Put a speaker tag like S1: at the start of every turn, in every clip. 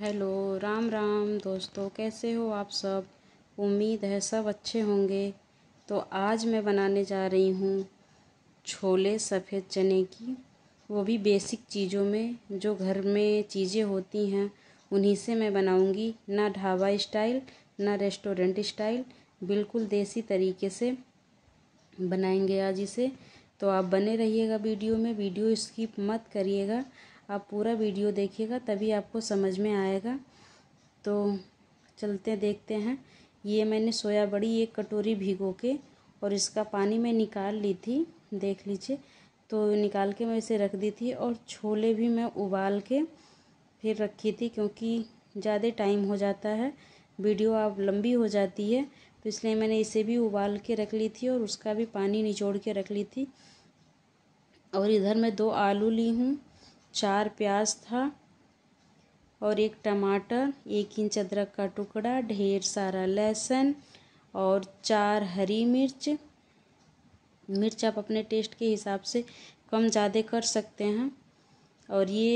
S1: hello Ram Ram दोस्तों कैसे हो आप सब उम्मीद है सब अच्छे होंगे तो आज मैं बनाने जा रही हूँ छोले सफ़ेद चने की वो भी बेसिक चीज़ों में जो घर में चीज़ें होती हैं उन्हीं से मैं बनाऊँगी ना ढाबा स्टाइल ना रेस्टोरेंट स्टाइल बिल्कुल देसी तरीके से बनाएंगे आज इसे तो आप बने रहिएगा वीडियो में वीडियो स्किप मत करिएगा आप पूरा वीडियो देखिएगा तभी आपको समझ में आएगा तो चलते देखते हैं ये मैंने सोया बड़ी एक कटोरी भिगो के और इसका पानी मैं निकाल ली थी देख लीजिए तो निकाल के मैं इसे रख दी थी और छोले भी मैं उबाल के फिर रखी थी क्योंकि ज़्यादा टाइम हो जाता है वीडियो आप लंबी हो जाती है तो इसलिए मैंने इसे भी उबाल के रख ली थी और उसका भी पानी निचोड़ के रख ली थी और इधर मैं दो आलू ली हूँ चार प्याज था और एक टमाटर एक इंच अदरक का टुकड़ा ढेर सारा लहसुन और चार हरी मिर्च मिर्च आप अपने टेस्ट के हिसाब से कम ज़्यादा कर सकते हैं और ये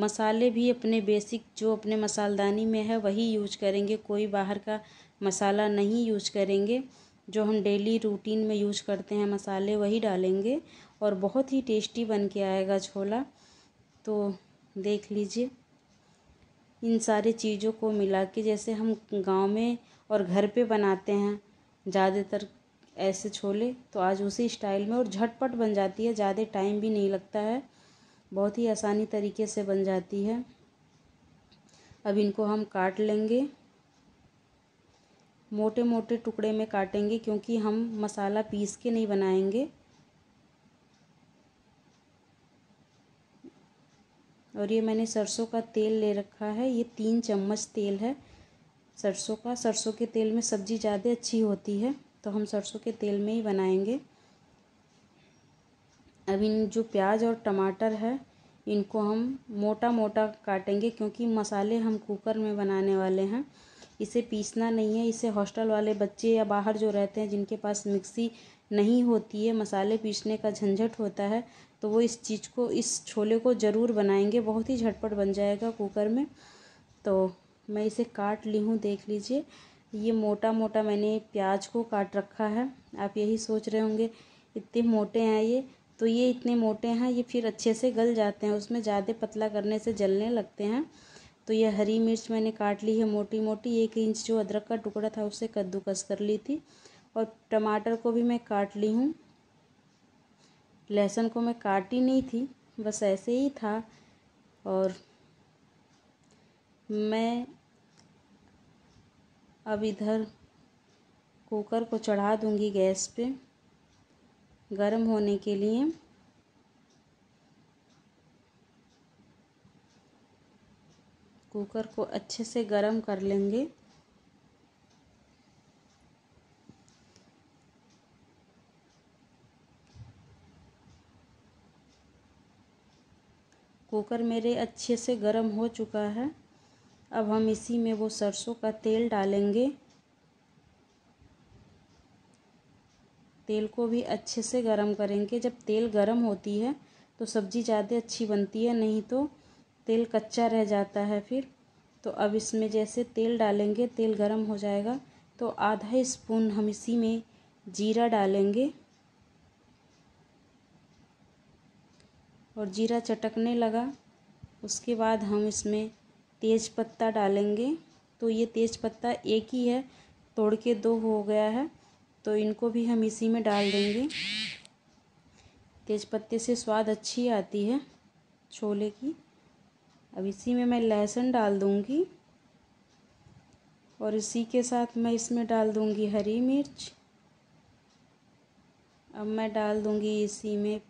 S1: मसाले भी अपने बेसिक जो अपने मसालदानी में है वही यूज करेंगे कोई बाहर का मसाला नहीं यूज करेंगे जो हम डेली रूटीन में यूज करते हैं मसाले वही डालेंगे और बहुत ही टेस्टी बन के आएगा छोला तो देख लीजिए इन सारी चीज़ों को मिला के जैसे हम गांव में और घर पे बनाते हैं ज़्यादातर ऐसे छोले तो आज उसी स्टाइल में और झटपट बन जाती है ज़्यादा टाइम भी नहीं लगता है बहुत ही आसानी तरीके से बन जाती है अब इनको हम काट लेंगे मोटे मोटे टुकड़े में काटेंगे क्योंकि हम मसाला पीस के नहीं बनाएंगे और ये मैंने सरसों का तेल ले रखा है ये तीन चम्मच तेल है सरसों का सरसों के तेल में सब्ज़ी ज़्यादा अच्छी होती है तो हम सरसों के तेल में ही बनाएंगे अब इन जो प्याज और टमाटर है इनको हम मोटा मोटा काटेंगे क्योंकि मसाले हम कुकर में बनाने वाले हैं इसे पीसना नहीं है इसे हॉस्टल वाले बच्चे या बाहर जो रहते हैं जिनके पास मिक्सी नहीं होती है मसाले पीसने का झंझट होता है तो वो इस चीज़ को इस छोले को ज़रूर बनाएंगे बहुत ही झटपट बन जाएगा कुकर में तो मैं इसे काट ली हूँ देख लीजिए ये मोटा मोटा मैंने प्याज को काट रखा है आप यही सोच रहे होंगे इतने मोटे हैं ये तो ये इतने मोटे हैं ये फिर अच्छे से गल जाते हैं उसमें ज़्यादा पतला करने से जलने लगते हैं तो ये हरी मिर्च मैंने काट ली है मोटी मोटी एक इंच जो अदरक का टुकड़ा था उसे कद्दूकस कर ली थी और टमाटर को भी मैं काट ली हूँ लहसुन को मैं काटी नहीं थी बस ऐसे ही था और मैं अब इधर कुकर को चढ़ा दूंगी गैस पे गर्म होने के लिए कुकर को अच्छे से गर्म कर लेंगे कुकर मेरे अच्छे से गर्म हो चुका है अब हम इसी में वो सरसों का तेल डालेंगे तेल को भी अच्छे से गर्म करेंगे जब तेल गर्म होती है तो सब्ज़ी ज़्यादा अच्छी बनती है नहीं तो तेल कच्चा रह जाता है फिर तो अब इसमें जैसे तेल डालेंगे तेल गर्म हो जाएगा तो आधा स्पून हम इसी में जीरा डालेंगे और जीरा चटकने लगा उसके बाद हम इसमें तेज पत्ता डालेंगे तो ये तेज पत्ता एक ही है तोड़ के दो हो गया है तो इनको भी हम इसी में डाल देंगे तेज पत्ते से स्वाद अच्छी आती है छोले की अब इसी में मैं लहसुन डाल दूँगी और इसी के साथ मैं इसमें डाल दूँगी हरी मिर्च अब मैं डाल दूँगी इसी में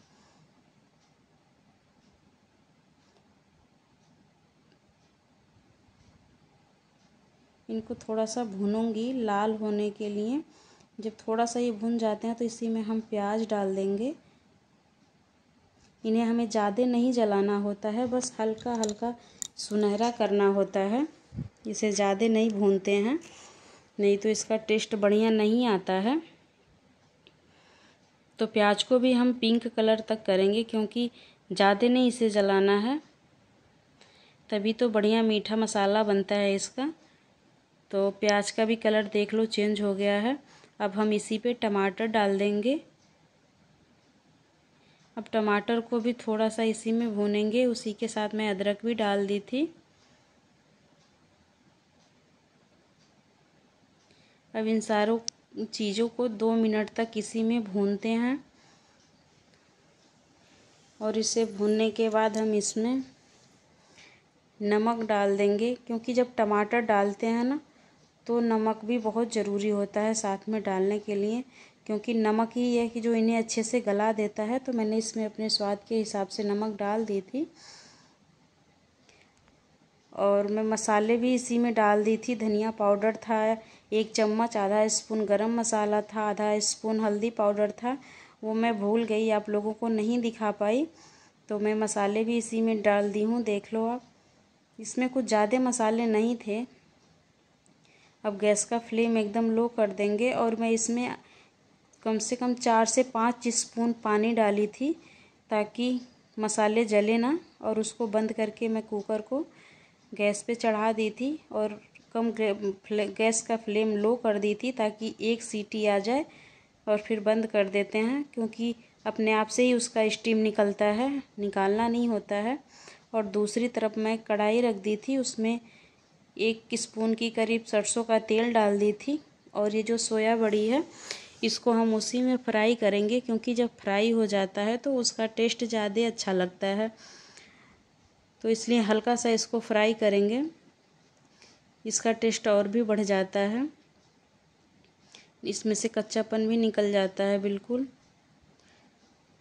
S1: इनको थोड़ा सा भूनूंगी लाल होने के लिए जब थोड़ा सा ये भुन जाते हैं तो इसी में हम प्याज डाल देंगे इन्हें हमें ज़्यादा नहीं जलाना होता है बस हल्का हल्का सुनहरा करना होता है इसे ज़्यादा नहीं भूनते हैं नहीं तो इसका टेस्ट बढ़िया नहीं आता है तो प्याज को भी हम पिंक कलर तक करेंगे क्योंकि ज़्यादा नहीं इसे जलाना है तभी तो बढ़िया मीठा मसाला बनता है इसका तो प्याज का भी कलर देख लो चेंज हो गया है अब हम इसी पे टमाटर डाल देंगे अब टमाटर को भी थोड़ा सा इसी में भूनेंगे उसी के साथ मैं अदरक भी डाल दी थी अब इन सारों चीज़ों को दो मिनट तक इसी में भूनते हैं और इसे भूनने के बाद हम इसमें नमक डाल देंगे क्योंकि जब टमाटर डालते हैं ना तो नमक भी बहुत ज़रूरी होता है साथ में डालने के लिए क्योंकि नमक ही है कि जो इन्हें अच्छे से गला देता है तो मैंने इसमें अपने स्वाद के हिसाब से नमक डाल दी थी और मैं मसाले भी इसी में डाल दी थी धनिया पाउडर था एक चम्मच आधा स्पून गरम मसाला था आधा स्पून हल्दी पाउडर था वो मैं भूल गई आप लोगों को नहीं दिखा पाई तो मैं मसाले भी इसी में डाल दी हूँ देख लो आप इसमें कुछ ज़्यादा मसाले नहीं थे अब गैस का फ्लेम एकदम लो कर देंगे और मैं इसमें कम से कम चार से पाँच स्पून पानी डाली थी ताकि मसाले जले ना और उसको बंद करके मैं कुकर को गैस पे चढ़ा दी थी और कम गैस का फ्लेम लो कर दी थी ताकि एक सीटी आ जाए और फिर बंद कर देते हैं क्योंकि अपने आप से ही उसका स्टीम निकलता है निकालना नहीं होता है और दूसरी तरफ मैं कढ़ाई रख दी थी उसमें एक स्पून की करीब सरसों का तेल डाल दी थी और ये जो सोया बड़ी है इसको हम उसी में फ्राई करेंगे क्योंकि जब फ्राई हो जाता है तो उसका टेस्ट ज़्यादा अच्छा लगता है तो इसलिए हल्का सा इसको फ्राई करेंगे इसका टेस्ट और भी बढ़ जाता है इसमें से कच्चापन भी निकल जाता है बिल्कुल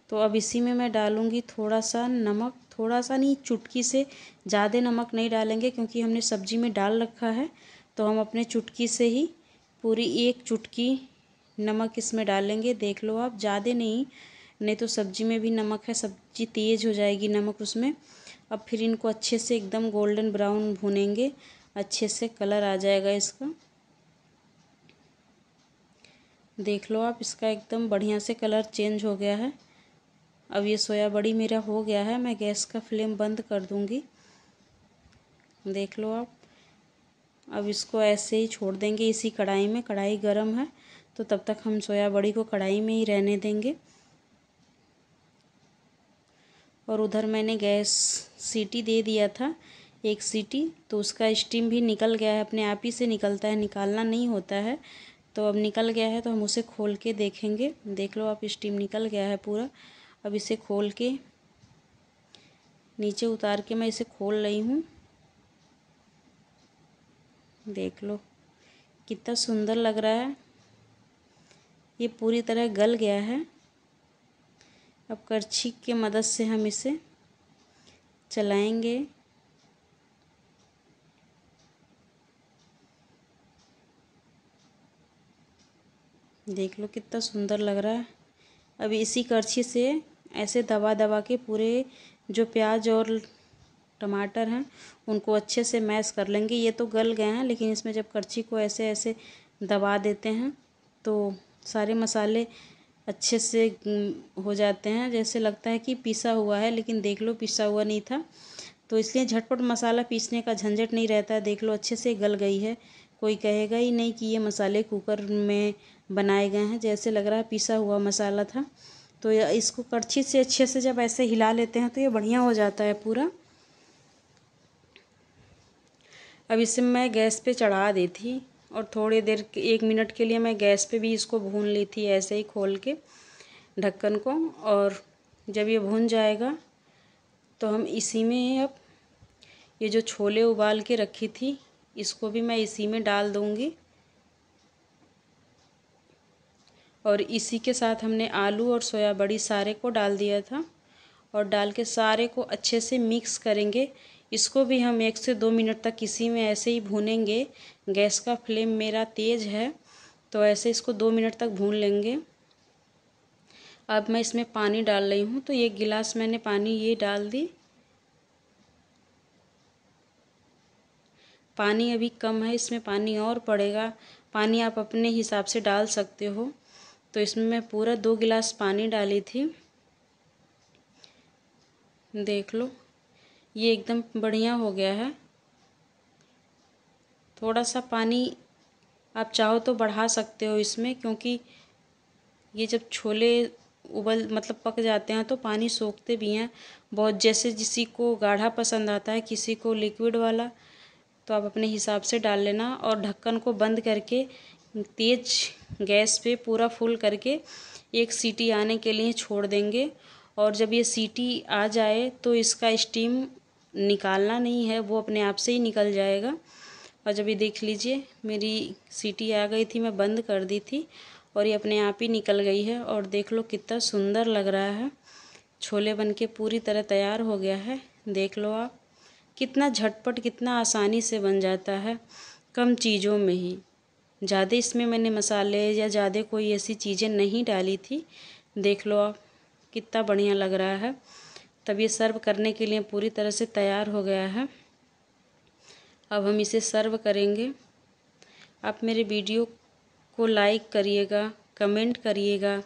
S1: तो अब इसी में मैं डालूँगी थोड़ा सा नमक थोड़ा सा नहीं चुटकी से ज़्यादा नमक नहीं डालेंगे क्योंकि हमने सब्जी में डाल रखा है तो हम अपने चुटकी से ही पूरी एक चुटकी नमक इसमें डालेंगे देख लो आप ज़्यादा नहीं नहीं तो सब्जी में भी नमक है सब्जी तेज़ हो जाएगी नमक उसमें अब फिर इनको अच्छे से एकदम गोल्डन ब्राउन भुनेंगे अच्छे से कलर आ जाएगा इसका देख लो आप इसका एकदम बढ़िया से कलर चेंज हो गया है अब ये सोया बड़ी मेरा हो गया है मैं गैस का फ्लेम बंद कर दूंगी देख लो आप अब इसको ऐसे ही छोड़ देंगे इसी कढ़ाई में कढ़ाई गर्म है तो तब तक हम सोया बड़ी को कढ़ाई में ही रहने देंगे और उधर मैंने गैस सीटी दे दिया था एक सीटी तो उसका स्टीम भी निकल गया है अपने आप ही से निकलता है निकालना नहीं होता है तो अब निकल गया है तो हम उसे खोल के देखेंगे देख लो आप स्टीम निकल गया है पूरा अब इसे खोल के नीचे उतार के मैं इसे खोल रही हूँ देख लो कितना सुंदर लग रहा है ये पूरी तरह गल गया है अब करछी के मदद से हम इसे चलाएंगे देख लो कितना सुंदर लग रहा है अब इसी करछी से ऐसे दबा दबा के पूरे जो प्याज और टमाटर हैं उनको अच्छे से मैश कर लेंगे ये तो गल गए हैं लेकिन इसमें जब करछी को ऐसे ऐसे दबा देते हैं तो सारे मसाले अच्छे से हो जाते हैं जैसे लगता है कि पिसा हुआ है लेकिन देख लो पिसा हुआ नहीं था तो इसलिए झटपट मसाला पीसने का झंझट नहीं रहता है देख लो अच्छे से गल गई है कोई कहेगा ही नहीं कि ये मसाले कुकर में बनाए गए हैं जैसे लग रहा है पिसा हुआ मसाला था तो इसको कड़छी से अच्छे से जब ऐसे हिला लेते हैं तो ये बढ़िया हो जाता है पूरा अब इसे मैं गैस पे चढ़ा दी थी और थोड़ी देर एक मिनट के लिए मैं गैस पे भी इसको भून ली थी ऐसे ही खोल के ढक्कन को और जब ये भून जाएगा तो हम इसी में अब ये जो छोले उबाल के रखी थी इसको भी मैं इसी में डाल दूँगी और इसी के साथ हमने आलू और सोया बड़ी सारे को डाल दिया था और डाल के सारे को अच्छे से मिक्स करेंगे इसको भी हम एक से दो मिनट तक इसी में ऐसे ही भूनेंगे गैस का फ्लेम मेरा तेज़ है तो ऐसे इसको दो मिनट तक भून लेंगे अब मैं इसमें पानी डाल रही हूँ तो ये गिलास मैंने पानी ये डाल दी पानी अभी कम है इसमें पानी और पड़ेगा पानी आप अपने हिसाब से डाल सकते हो तो इसमें मैं पूरा दो गिलास पानी डाली थी देख लो ये एकदम बढ़िया हो गया है थोड़ा सा पानी आप चाहो तो बढ़ा सकते हो इसमें क्योंकि ये जब छोले उबल मतलब पक जाते हैं तो पानी सोखते भी हैं बहुत जैसे किसी को गाढ़ा पसंद आता है किसी को लिक्विड वाला तो आप अपने हिसाब से डाल लेना और ढक्कन को बंद करके तेज गैस पे पूरा फुल करके एक सीटी आने के लिए छोड़ देंगे और जब ये सीटी आ जाए तो इसका स्टीम निकालना नहीं है वो अपने आप से ही निकल जाएगा और जब ये देख लीजिए मेरी सीटी आ गई थी मैं बंद कर दी थी और ये अपने आप ही निकल गई है और देख लो कितना सुंदर लग रहा है छोले बन के पूरी तरह तैयार हो गया है देख लो आप कितना झटपट कितना आसानी से बन जाता है कम चीज़ों में ही ज़्यादा इसमें मैंने मसाले या ज़्यादा कोई ऐसी चीज़ें नहीं डाली थी देख लो आप कितना बढ़िया लग रहा है तब ये सर्व करने के लिए पूरी तरह से तैयार हो गया है अब हम इसे सर्व करेंगे आप मेरे वीडियो को लाइक करिएगा कमेंट करिएगा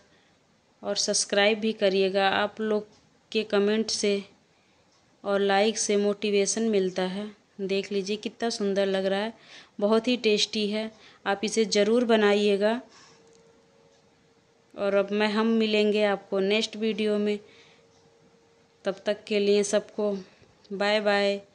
S1: और सब्सक्राइब भी करिएगा आप लोग के कमेंट से और लाइक से मोटिवेशन मिलता है देख लीजिए कितना सुंदर लग रहा है बहुत ही टेस्टी है आप इसे ज़रूर बनाइएगा और अब मैं हम मिलेंगे आपको नेक्स्ट वीडियो में तब तक के लिए सबको बाय बाय